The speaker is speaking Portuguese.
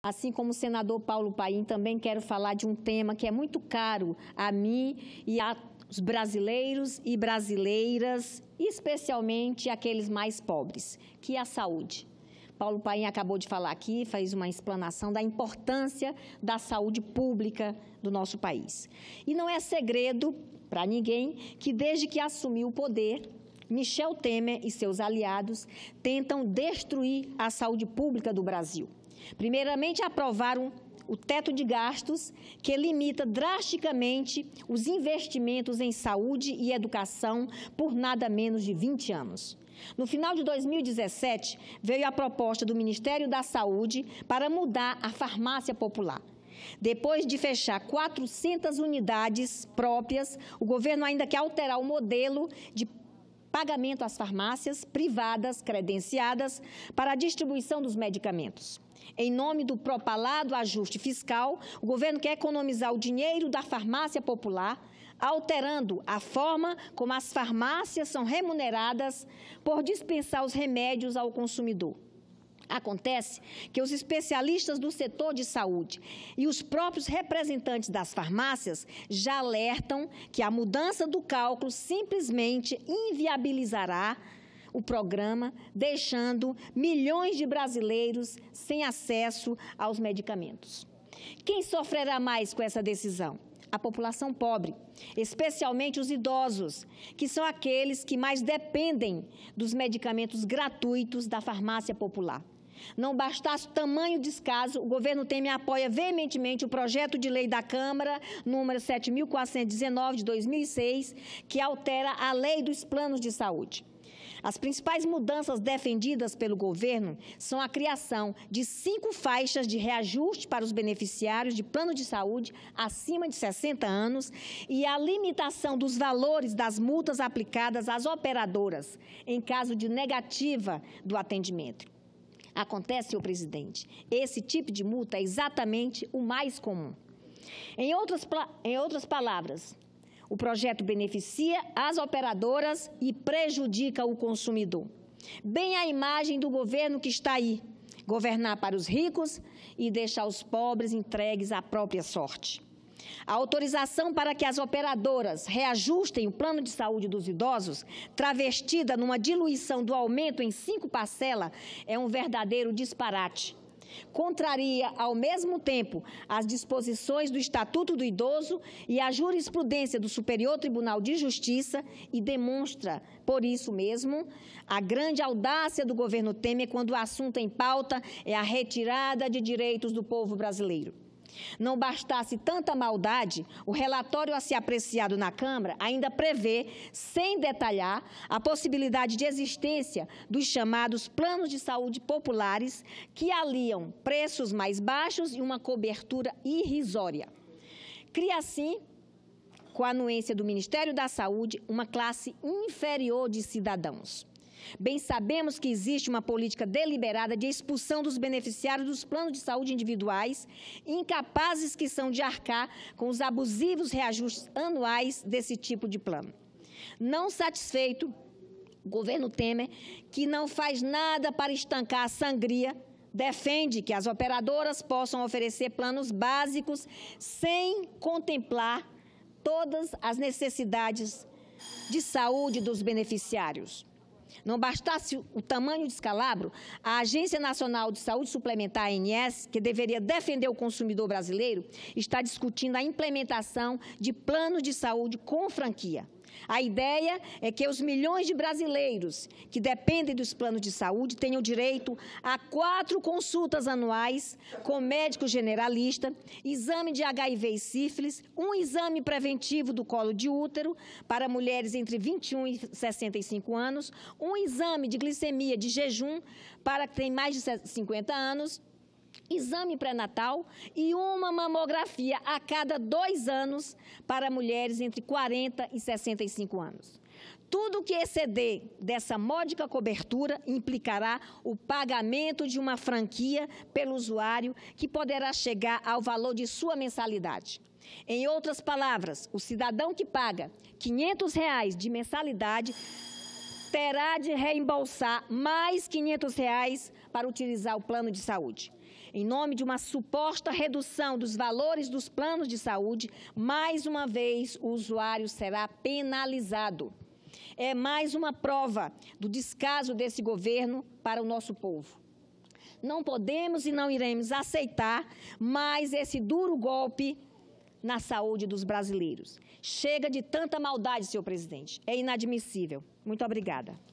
Assim como o senador Paulo Paim, também quero falar de um tema que é muito caro a mim e aos brasileiros e brasileiras, especialmente aqueles mais pobres, que é a saúde. Paulo Paim acabou de falar aqui, fez uma explanação da importância da saúde pública do nosso país. E não é segredo para ninguém que, desde que assumiu o poder, Michel Temer e seus aliados tentam destruir a saúde pública do Brasil. Primeiramente, aprovaram o teto de gastos, que limita drasticamente os investimentos em saúde e educação por nada menos de 20 anos. No final de 2017, veio a proposta do Ministério da Saúde para mudar a farmácia popular. Depois de fechar 400 unidades próprias, o governo ainda quer alterar o modelo de pagamento às farmácias privadas credenciadas para a distribuição dos medicamentos. Em nome do propalado ajuste fiscal, o governo quer economizar o dinheiro da farmácia popular, alterando a forma como as farmácias são remuneradas por dispensar os remédios ao consumidor. Acontece que os especialistas do setor de saúde e os próprios representantes das farmácias já alertam que a mudança do cálculo simplesmente inviabilizará o programa, deixando milhões de brasileiros sem acesso aos medicamentos. Quem sofrerá mais com essa decisão? A população pobre, especialmente os idosos, que são aqueles que mais dependem dos medicamentos gratuitos da farmácia popular. Não bastasse o tamanho descaso, o governo Temer apoia veementemente o projeto de lei da Câmara, número 7.419 de 2006, que altera a lei dos planos de saúde. As principais mudanças defendidas pelo governo são a criação de cinco faixas de reajuste para os beneficiários de plano de saúde acima de 60 anos e a limitação dos valores das multas aplicadas às operadoras em caso de negativa do atendimento acontece, senhor presidente. Esse tipo de multa é exatamente o mais comum. Em outras, em outras palavras, o projeto beneficia as operadoras e prejudica o consumidor. Bem a imagem do governo que está aí, governar para os ricos e deixar os pobres entregues à própria sorte. A autorização para que as operadoras reajustem o plano de saúde dos idosos, travestida numa diluição do aumento em cinco parcelas, é um verdadeiro disparate contraria ao mesmo tempo as disposições do Estatuto do Idoso e a jurisprudência do Superior Tribunal de Justiça e demonstra, por isso mesmo, a grande audácia do governo Temer quando o assunto em pauta é a retirada de direitos do povo brasileiro. Não bastasse tanta maldade, o relatório a ser apreciado na Câmara ainda prevê, sem detalhar, a possibilidade de existência dos chamados planos de saúde populares, que aliam preços mais baixos e uma cobertura irrisória. Cria, assim, com a anuência do Ministério da Saúde, uma classe inferior de cidadãos. Bem sabemos que existe uma política deliberada de expulsão dos beneficiários dos planos de saúde individuais, incapazes que são de arcar com os abusivos reajustes anuais desse tipo de plano. Não satisfeito, o governo Temer, que não faz nada para estancar a sangria, defende que as operadoras possam oferecer planos básicos sem contemplar todas as necessidades de saúde dos beneficiários. Não bastasse o tamanho descalabro, a Agência Nacional de Saúde Suplementar, ANS, que deveria defender o consumidor brasileiro, está discutindo a implementação de plano de saúde com franquia. A ideia é que os milhões de brasileiros que dependem dos planos de saúde tenham direito a quatro consultas anuais com médico generalista, exame de HIV e sífilis, um exame preventivo do colo de útero para mulheres entre 21 e 65 anos, um exame de glicemia de jejum para quem tem mais de 50 anos exame pré-natal e uma mamografia a cada dois anos para mulheres entre 40 e 65 anos. Tudo que exceder dessa módica cobertura implicará o pagamento de uma franquia pelo usuário que poderá chegar ao valor de sua mensalidade. Em outras palavras, o cidadão que paga R$ 500 reais de mensalidade terá de reembolsar mais R$ 500 reais para utilizar o plano de saúde. Em nome de uma suposta redução dos valores dos planos de saúde, mais uma vez o usuário será penalizado. É mais uma prova do descaso desse governo para o nosso povo. Não podemos e não iremos aceitar mais esse duro golpe na saúde dos brasileiros. Chega de tanta maldade, senhor presidente. É inadmissível. Muito obrigada.